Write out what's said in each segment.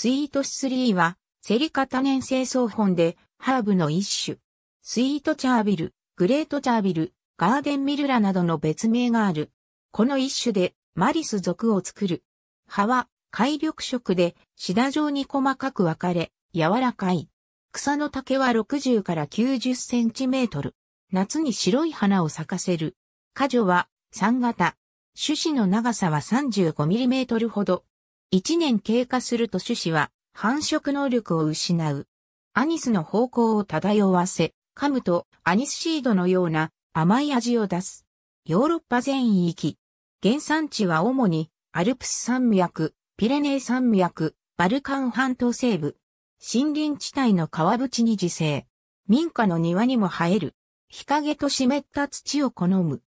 スイートスリーは、セリカ多年生草本で、ハーブの一種。スイートチャービル、グレートチャービル、ガーデンミルラなどの別名がある。この一種で、マリス属を作る。葉は、海緑色で、シダ状に細かく分かれ、柔らかい。草の丈は60から90センチメートル。夏に白い花を咲かせる。花女は、3型。種子の長さは35ミリメートルほど。1年経過すると種子は繁殖能力を失う。アニスの方向を漂わせ、噛むとアニスシードのような甘い味を出す。ヨーロッパ全域。原産地は主にアルプス山脈、ピレネー山脈、バルカン半島西部。森林地帯の川淵に自生。民家の庭にも生える。日陰と湿った土を好む。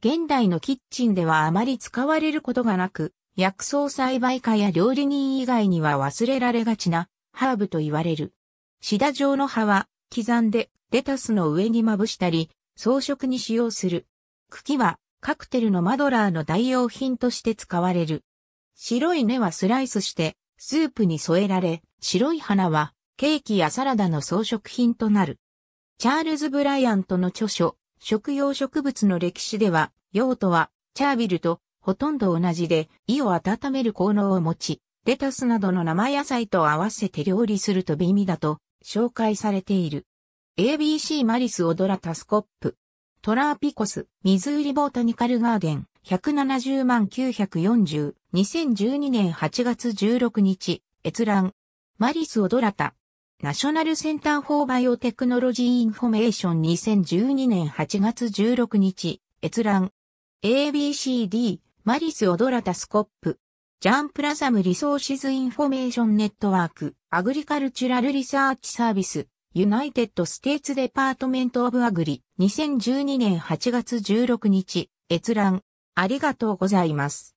現代のキッチンではあまり使われることがなく、薬草栽培家や料理人以外には忘れられがちなハーブと言われる。シダ状の葉は刻んでレタスの上にまぶしたり装飾に使用する。茎はカクテルのマドラーの代用品として使われる。白い根はスライスしてスープに添えられ、白い花はケーキやサラダの装飾品となる。チャールズ・ブライアントの著書、食用植物の歴史では、用途は、チャービルとほとんど同じで、胃を温める効能を持ち、レタスなどの生野菜と合わせて料理すると美味だと紹介されている。ABC マリスオドラタスコップ。トラーピコス、ミズーリボータニカルガーデン、170万940、2012年8月16日、閲覧。マリスオドラタ。ナショナルセンターフォーバイオテクノロジーインフォメーション2012年8月16日、閲覧。ABCD マリス・オドラタスコップ、ジャンプラザム・リソーシズ・インフォメーション・ネットワーク、アグリカルチュラル・リサーチ・サービス、ユナイテッド・ステーツ・デパートメント・オブ・アグリ、2012年8月16日、閲覧、ありがとうございます。